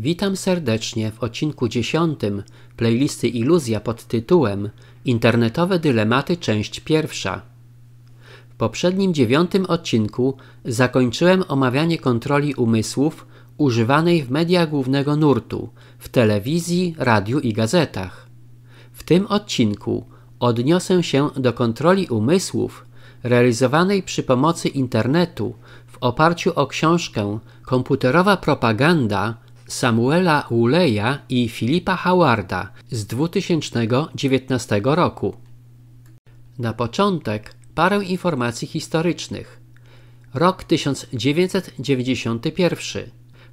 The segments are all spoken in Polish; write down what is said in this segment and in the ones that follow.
Witam serdecznie w odcinku 10 playlisty Iluzja pod tytułem Internetowe dylematy część pierwsza. W poprzednim dziewiątym odcinku zakończyłem omawianie kontroli umysłów używanej w mediach głównego nurtu, w telewizji, radiu i gazetach. W tym odcinku odniosę się do kontroli umysłów realizowanej przy pomocy internetu w oparciu o książkę Komputerowa propaganda Samuela Uleja i Filipa Howarda z 2019 roku. Na początek parę informacji historycznych. Rok 1991.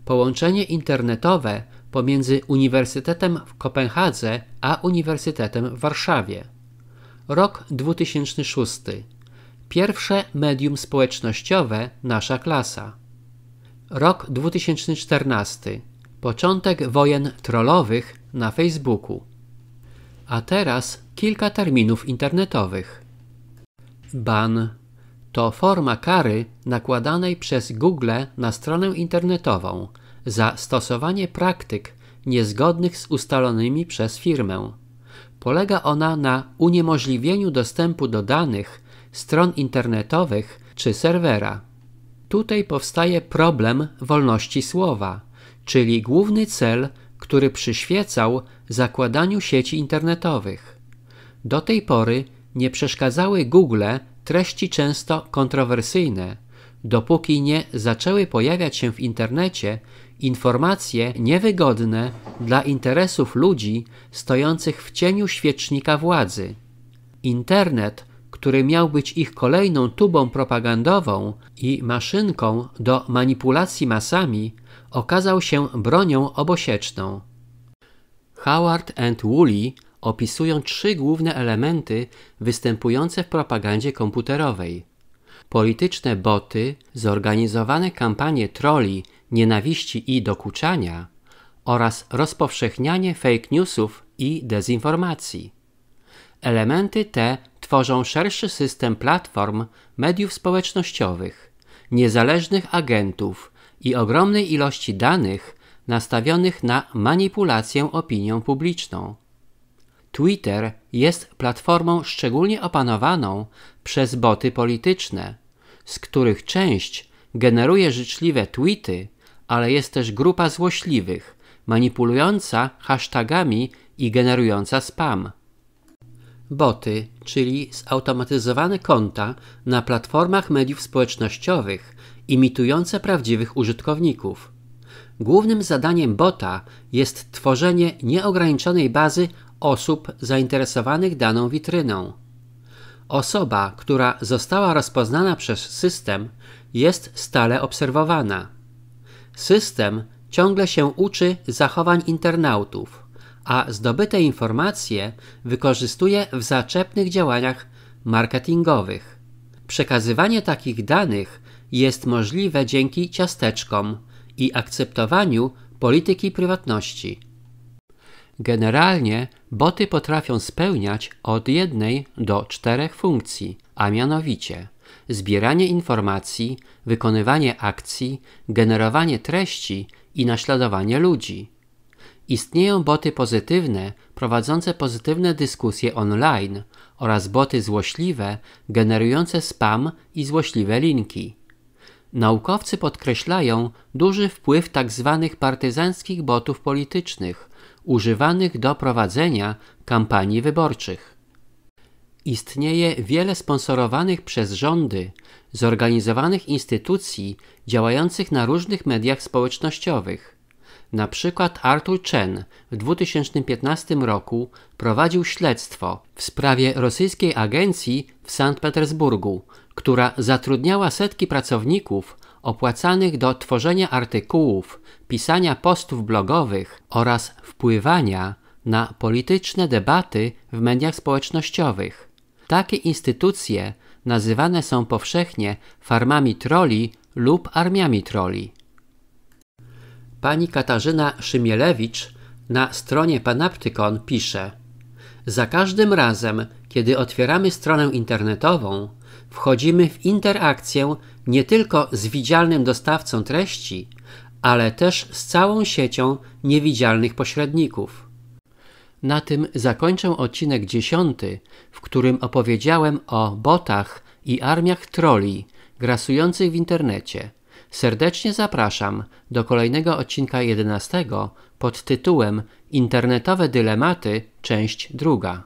Połączenie internetowe pomiędzy Uniwersytetem w Kopenhadze a Uniwersytetem w Warszawie. Rok 2006. Pierwsze medium społecznościowe Nasza Klasa. Rok 2014. Początek wojen trollowych na Facebooku. A teraz kilka terminów internetowych. Ban to forma kary nakładanej przez Google na stronę internetową za stosowanie praktyk niezgodnych z ustalonymi przez firmę. Polega ona na uniemożliwieniu dostępu do danych, stron internetowych czy serwera. Tutaj powstaje problem wolności słowa czyli główny cel, który przyświecał zakładaniu sieci internetowych. Do tej pory nie przeszkadzały Google treści często kontrowersyjne, dopóki nie zaczęły pojawiać się w internecie informacje niewygodne dla interesów ludzi stojących w cieniu świecznika władzy. Internet, który miał być ich kolejną tubą propagandową i maszynką do manipulacji masami, okazał się bronią obosieczną. Howard and Woolley opisują trzy główne elementy występujące w propagandzie komputerowej. Polityczne boty, zorganizowane kampanie troli, nienawiści i dokuczania oraz rozpowszechnianie fake newsów i dezinformacji. Elementy te tworzą szerszy system platform mediów społecznościowych, niezależnych agentów, i ogromnej ilości danych nastawionych na manipulację opinią publiczną. Twitter jest platformą szczególnie opanowaną przez boty polityczne, z których część generuje życzliwe tweety, ale jest też grupa złośliwych, manipulująca hashtagami i generująca spam. Boty, czyli zautomatyzowane konta na platformach mediów społecznościowych, imitujące prawdziwych użytkowników. Głównym zadaniem bota jest tworzenie nieograniczonej bazy osób zainteresowanych daną witryną. Osoba, która została rozpoznana przez system, jest stale obserwowana. System ciągle się uczy zachowań internautów, a zdobyte informacje wykorzystuje w zaczepnych działaniach marketingowych. Przekazywanie takich danych jest możliwe dzięki ciasteczkom i akceptowaniu polityki prywatności. Generalnie boty potrafią spełniać od jednej do czterech funkcji, a mianowicie zbieranie informacji, wykonywanie akcji, generowanie treści i naśladowanie ludzi. Istnieją boty pozytywne, prowadzące pozytywne dyskusje online oraz boty złośliwe, generujące spam i złośliwe linki. Naukowcy podkreślają duży wpływ tzw. Tak partyzanckich botów politycznych, używanych do prowadzenia kampanii wyborczych. Istnieje wiele sponsorowanych przez rządy, zorganizowanych instytucji działających na różnych mediach społecznościowych na przykład Arthur Chen w 2015 roku prowadził śledztwo w sprawie rosyjskiej agencji w Sankt Petersburgu, która zatrudniała setki pracowników opłacanych do tworzenia artykułów, pisania postów blogowych oraz wpływania na polityczne debaty w mediach społecznościowych. Takie instytucje nazywane są powszechnie farmami troli lub armiami troli. Pani Katarzyna Szymielewicz na stronie Panaptykon pisze: Za każdym razem, kiedy otwieramy stronę internetową, wchodzimy w interakcję nie tylko z widzialnym dostawcą treści, ale też z całą siecią niewidzialnych pośredników. Na tym zakończę odcinek 10, w którym opowiedziałem o botach i armiach troli grasujących w internecie. Serdecznie zapraszam do kolejnego odcinka 11 pod tytułem Internetowe dylematy, część druga.